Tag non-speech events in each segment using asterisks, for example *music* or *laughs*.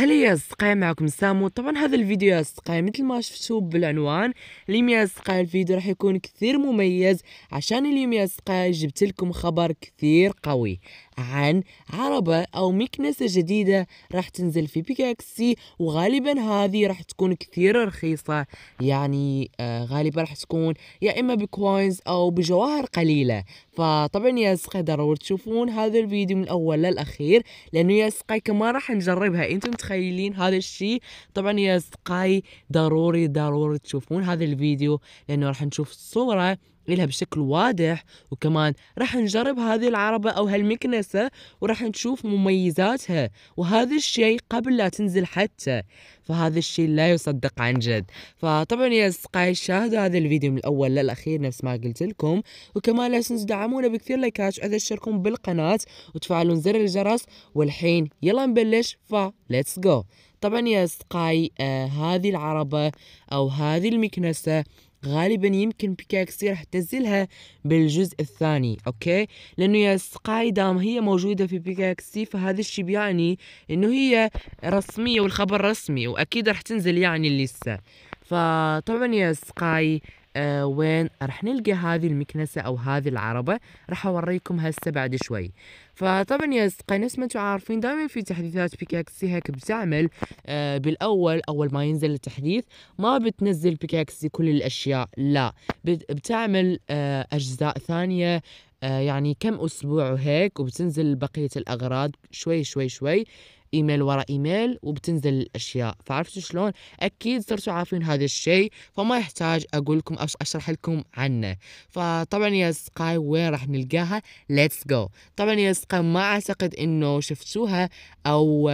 هل يا اصدقائي معكم سامو طبعا هذا الفيديو يا اصدقائي مثل ما شفتوا بالعنوان اليوم يا اصدقائي الفيديو راح يكون كثير مميز عشان اليوم يا اصدقائي جبت لكم خبر كثير قوي عن عربة أو مكنسة جديدة راح تنزل في بيكاكسي وغالبا هذه راح تكون كثير رخيصة يعني آه غالبا راح تكون يا إما بكوينز أو بجواهر قليلة فطبعا يا سقا ضروري تشوفون هذا الفيديو من الأول للأخير لأنه يا سقاي كمان راح نجربها أنتم متخيلين هذا الشيء طبعا يا سقاي ضروري ضروري تشوفون هذا الفيديو لأنه راح نشوف الصورة إلها بشكل واضح وكمان راح نجرب هذه العربة أو هالمكنسة وراح نشوف مميزاتها وهذا الشيء قبل لا تنزل حتى فهذا الشيء لا يصدق عن جد فطبعا يا أصدقائي شاهدوا هذا الفيديو من الأول للأخير نفس ما قلت لكم وكمان لا تنسوا تدعمونا بكثير لايكات وإذا اشتركوا بالقناة وتفعلون زر الجرس والحين يلا نبلش فليتس جو طبعا يا أصدقائي آه هذه العربة أو هذه المكنسة غالبا يمكن بيكاكسي راح تنزلها بالجزء الثاني اوكي لانه يا سكاي دام هي موجوده في بيكاكسي فهذا الشيء بيعني انه هي رسميه والخبر رسمي واكيد راح تنزل يعني لسه فطبعا يا سكاي آه وين راح نلقى هذه المكنسة أو هذه العربة راح أوريكم هسه بعد شوي فطبعا يا اصدقائي نفس ما انتم عارفين دائما في تحديثات بيكاكسي هيك بتعمل آه بالاول اول ما ينزل التحديث ما بتنزل بيكاكسي كل الاشياء لا بتعمل آه اجزاء ثانيه آه يعني كم اسبوع وهيك وبتنزل بقيه الاغراض شوي شوي شوي ايميل ورا ايميل وبتنزل الاشياء فعرفتوا شلون اكيد صرتوا عارفين هذا الشيء فما يحتاج اقول لكم اشرح لكم عنه فطبعا يا سكاي وين راح نلقاها ليتس جو طبعا يا سكاي ما اعتقد انه شفتوها او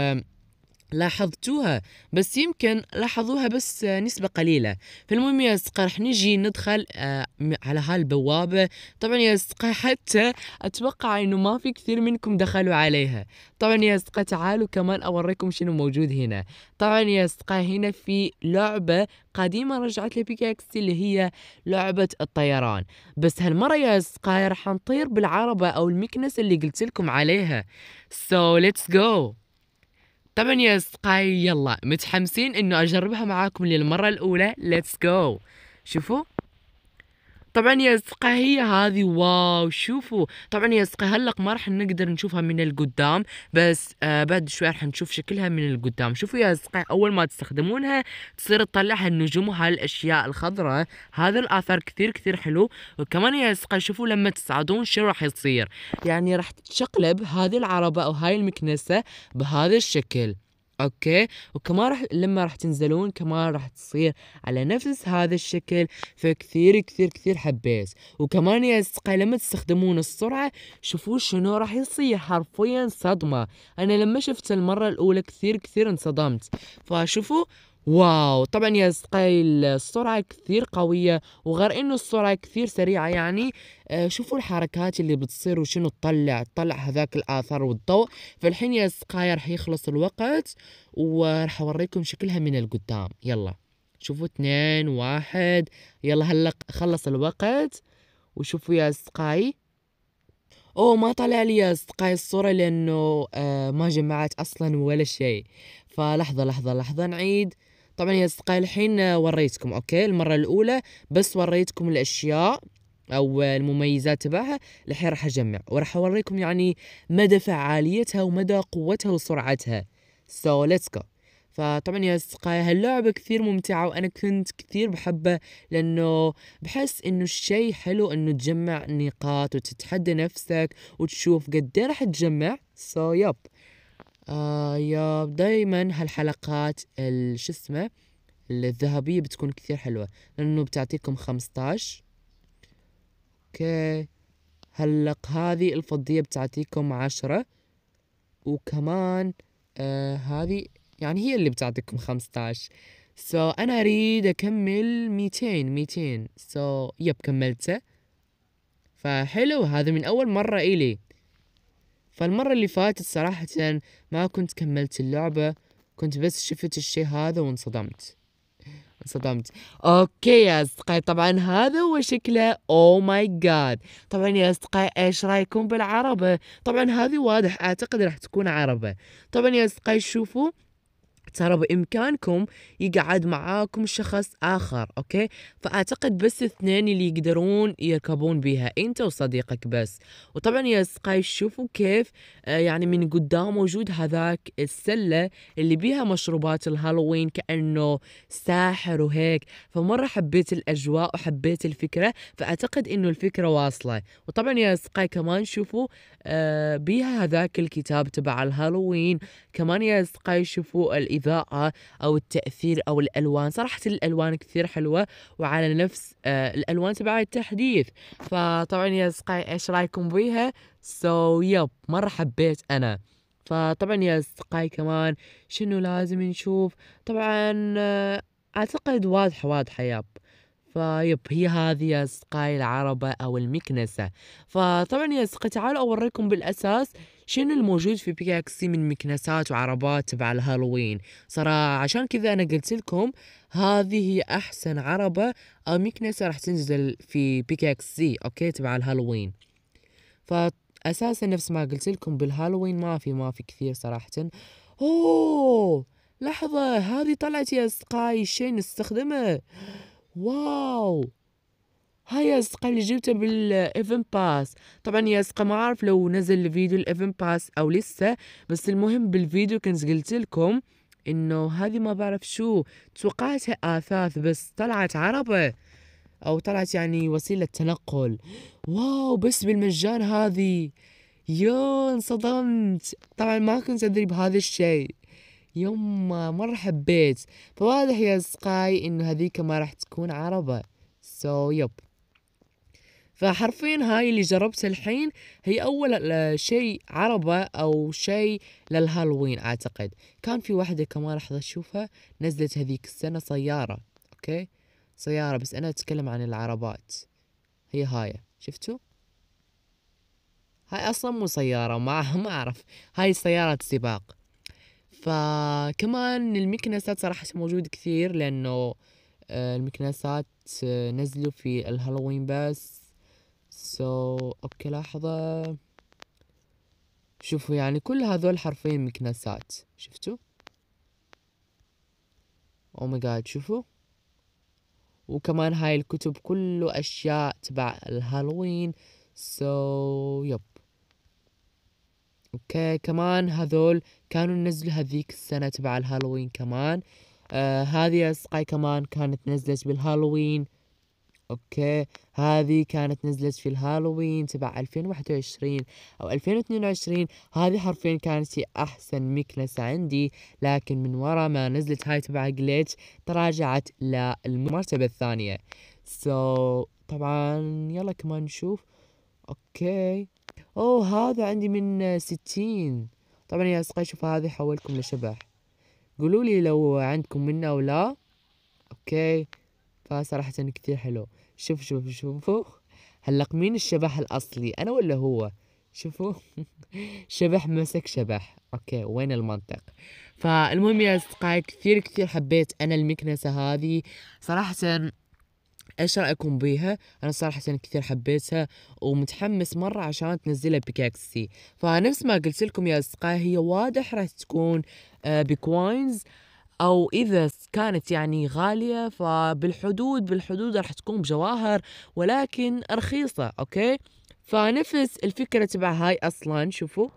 لاحظتوها بس يمكن لاحظوها بس آه، نسبة قليلة فالمهم يا أصدقاء رح نجي ندخل آه، على هالبوابة طبعا يا أصدقاء حتى أتوقع أنه ما في كثير منكم دخلوا عليها طبعا يا أصدقاء تعالوا كمان أوريكم شنو موجود هنا طبعا يا أصدقاء هنا في لعبة قديمة رجعت لبيكاكسي اللي هي لعبة الطيران بس هالمرة يا أصدقاء رح نطير بالعربة أو المكنسة اللي قلت لكم عليها so let's go طبعا يا اصدقائي يلا متحمسين انه اجربها معاكم للمره الاولى ليتس جو شوفوا طبعا يا هي هذه واو شوفوا طبعا يا السقا هلق ما راح نقدر نشوفها من القدام بس آه بعد شوي راح نشوف شكلها من القدام شوفوا يا السقا اول ما تستخدمونها تصير تطلع النجوم وهالاشياء الخضراء هذا الاثر كثير كثير حلو وكمان يا السقا شوفوا لما تصعدون شو راح يصير يعني راح تشقلب هذه العربة او هاي المكنسة بهذا الشكل اوكي وكمان راح لما راح تنزلون كمان راح تصير على نفس هذا الشكل فكثير كثير كثير حبيت وكمان يا اصدقائي لما تستخدمون السرعه شوفوا شنو راح يصير حرفيا صدمه انا لما شفت المره الاولى كثير كثير انصدمت فشوفوا واو طبعا يا اصدقائي السرعة كثير قوية وغير انه السرعة كثير سريعة يعني آه، شوفوا الحركات اللي بتصير وشنو تطلع تطلع هذاك الاثر والضوء فالحين يا اصدقائي راح يخلص الوقت وراح اوريكم شكلها من القدام يلا شوفوا اثنين واحد يلا هلا خلص الوقت وشوفوا يا اصدقائي او ما طلع لي يا اصدقائي الصوره لانه آه ما جمعت اصلا ولا شيء فلحظه لحظه لحظه نعيد طبعا يا اصدقائي الحين وريتكم اوكي المره الاولى بس وريتكم الاشياء او المميزات تبعها الحين راح اجمع وراح اوريكم يعني مدى فعاليتها ومدى قوتها وسرعتها سو ليتس جو فطبعا يا اصدقائي هاللعبه كثير ممتعه وانا كنت كثير بحبها لانه بحس انه الشيء حلو انه تجمع نقاط وتتحدى نفسك وتشوف قد إيه راح تجمع سو so, يب yep. آه يا دايما هالحلقات شو اسمه الذهبية بتكون كثير حلوة لأنه بتعطيكم 15 اوكي هلق هذه الفضية بتعطيكم عشرة وكمان آه هذه يعني هي اللي بتعطيكم 15 سو so, أنا أريد أكمل 200 200 سو so, يب كملته فحلو هذا من أول مرة إلي فالمرة اللي فاتت صراحة ما كنت كملت اللعبة كنت بس شفت الشي هذا وانصدمت انصدمت اوكي يا اصدقائي طبعا هذا هو شكله او ماي جاد طبعا يا اصدقائي ايش رايكم بالعربه طبعا هذه واضح اعتقد راح تكون عربه طبعا يا اصدقائي شوفوا ترى بإمكانكم يقعد معاكم شخص آخر أوكي فأعتقد بس اثنين اللي يقدرون يركبون بيها أنت وصديقك بس وطبعا يا سقاي شوفوا كيف آه، يعني من قدام وجود هذاك السلة اللي بيها مشروبات الهالوين كأنه ساحر وهيك فمرة حبيت الأجواء وحبيت الفكرة فأعتقد أنه الفكرة واصلة وطبعا يا سقاي كمان شوفوا آه، بيها هذاك الكتاب تبع الهالوين كمان يا سقاي شوفوا الاضاءه او التاثير او الالوان صراحه الالوان كثير حلوه وعلى نفس آه، الالوان تبع التحديث فطبعا يا أصدقائي ايش رايكم بيها سو so, يب مره حبيت انا فطبعا يا أصدقائي كمان شنو لازم نشوف طبعا آه، اعتقد واضحه واضحه يب فيب هي هذه يا أصدقائي العربة أو المكنسة فطبعا يا أصدقائي تعالوا أوريكم بالأساس شنو الموجود في بيكاكسي من مكنسات وعربات تبع الهالوين صراحة عشان كذا أنا قلت لكم هذه هي أحسن عربة أو مكنسة راح تنزل في بيكاكسي أوكي تبع الهالوين فأساسا نفس ما قلت لكم بالهالوين ما في ما في كثير صراحة أوه لحظة هذه طلعت يا سقاي شين نستخدمه واو هاي ياسقا اللي جبتها بالايفن باس طبعا ياسقا ما عارف لو نزل الفيديو الايفن باس او لسه بس المهم بالفيديو كنت قلت لكم انه هذه ما بعرف شو توقعتها اثاث بس طلعت عربه او طلعت يعني وسيله تنقل واو بس بالمجان هذه يو انصدمت طبعا ما كنت ادري بهذا الشيء يما مرة حبيت فواضح يا سقاي انه هذيك ما راح تكون عربة سو so, يب فحرفيا هاي اللي جربتها الحين هي أول آه، شيء عربة أو شيء للهالوين أعتقد كان في واحدة كمان راح أشوفها نزلت هذيك السنة سيارة أوكي سيارة بس أنا أتكلم عن العربات هي هاي شفتوا هاي أصلا مو سيارة ما *laughs* ما أعرف هاي سيارة سباق فكمان المكنسات صراحة موجود كثير لأنه آه، المكنسات آه، نزلوا في الهالوين بس سو so, اوكي لحظة شوفوا يعني كل هذول حرفيا مكنسات شفتوا او ماي جاد شوفوا وكمان هاي الكتب كله اشياء تبع الهالوين سو so, يب اوكي كمان هذول كانوا نزلوا هذيك السنة تبع الهالوين كمان آه هذه اسقاي كمان كانت نزلت بالهالوين اوكي هذه كانت نزلت في الهالوين تبع 2021 او 2022 هذه حرفيا كانت هي احسن مكنسة عندي لكن من ورا ما نزلت هاي تبع جليتش تراجعت للمرتبة الثانية سو so, طبعا يلا كمان نشوف اوكي اوه هذا عندي من ستين طبعا يا اصدقائي شوفوا هذه حولكم لشبح قولوا لي لو عندكم منه او لا اوكي فصراحة كتير حلو شوف شوف شوفوا هلق مين الشبح الأصلي أنا ولا هو شوفوا *laughs* شبح مسك شبح اوكي وين المنطق فالمهم يا اصدقائي كثير كثير حبيت انا المكنسه هذه صراحه ايش رايكم بيها انا صراحه كثير حبيتها ومتحمس مره عشان تنزلها بكاكسي فنفس ما قلت لكم يا اصدقائي هي واضح راح تكون آه، بكوينز او اذا كانت يعني غاليه فبالحدود بالحدود راح تكون بجواهر ولكن رخيصه اوكي فنفس الفكره تبع هاي اصلا شوفوا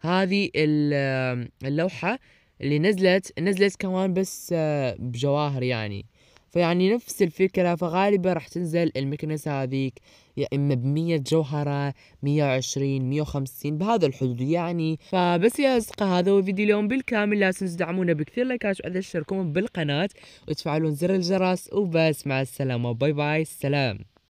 هذه اللوحه اللي نزلت نزلت كمان بس آه، بجواهر يعني فيعني نفس الفكرة فغالبا راح تنزل المكنسة هذيك يا إما بمية جوهرة مية وعشرين مية وخمسين بهذا الحدود يعني فبس يا أصدقاء هذا هو فيديو اليوم بالكامل لا تنسوا تدعمونا بكثير لايكات وإذا اشتركوا بالقناة وتفعلون زر الجرس وبس مع السلامة باي باي سلام